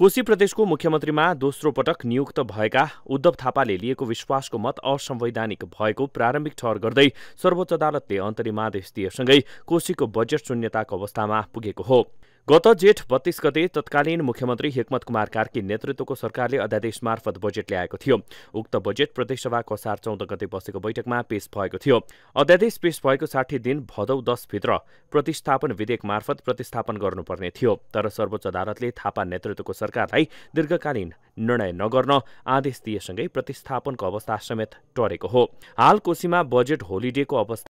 कोशी प्रदेशको मुख्यमन्त्रीमा दोस्रो पटक नियुक्त भएका उद्धव थापाले लिएको विश्वासको मत असंवैधानिक भएको प्रारम्भिक ठहर गर्दै सर्वोच्च अदालतले अन्तरिम आदेश दिएसँगै कोशीको बजेट शून्यताको अवस्थामा पुगेको हो गत जेठ बत्तीस गते तत्कालीन मुख्यमन्त्री हेकमत कुमार कार्की नेतृत्वको सरकारले अध्यादेश मार्फत बजेट ल्याएको थियो उक्त बजेट प्रदेशसभा कसार चौध गते बसेको बैठकमा पेश भएको थियो अध्यादेश पेश भएको साठी दिन भदौ दसभित्र प्रतिस्थापन विधेयक मार्फत प्रतिस्थापन गर्नुपर्ने थियो तर सर्वोच्च अदालतले थापा नेतृत्वको सरकारलाई दीर्घकालीन निर्णय नगर्न आदेश दिएसँगै प्रतिस्थापनको अवस्था समेत टरेको हो हाल कोशीमा बजेट होलिडेको अवस्था